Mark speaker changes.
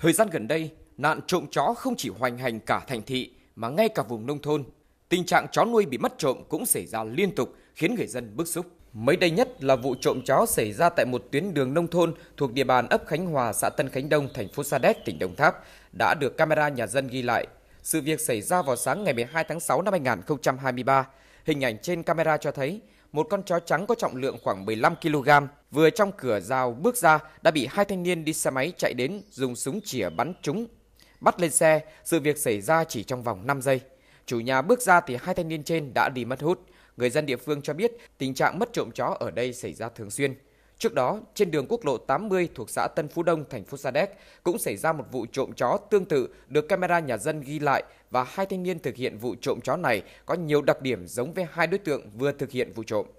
Speaker 1: Thời gian gần đây, nạn trộm chó không chỉ hoành hành cả thành thị mà ngay cả vùng nông thôn. Tình trạng chó nuôi bị mất trộm cũng xảy ra liên tục khiến người dân bức xúc. Mới đây nhất là vụ trộm chó xảy ra tại một tuyến đường nông thôn thuộc địa bàn ấp Khánh Hòa, xã Tân Khánh Đông, thành phố Sa Đéc, tỉnh Đồng Tháp đã được camera nhà dân ghi lại. Sự việc xảy ra vào sáng ngày 12 tháng 6 năm 2023. Hình ảnh trên camera cho thấy một con chó trắng có trọng lượng khoảng 15 kg vừa trong cửa rào bước ra đã bị hai thanh niên đi xe máy chạy đến dùng súng chĩa bắn trúng. Bắt lên xe, sự việc xảy ra chỉ trong vòng 5 giây. Chủ nhà bước ra thì hai thanh niên trên đã đi mất hút. Người dân địa phương cho biết tình trạng mất trộm chó ở đây xảy ra thường xuyên. Trước đó, trên đường quốc lộ 80 thuộc xã Tân Phú Đông, thành phố Sa Đéc cũng xảy ra một vụ trộm chó tương tự được camera nhà dân ghi lại và hai thanh niên thực hiện vụ trộm chó này có nhiều đặc điểm giống với hai đối tượng vừa thực hiện vụ trộm.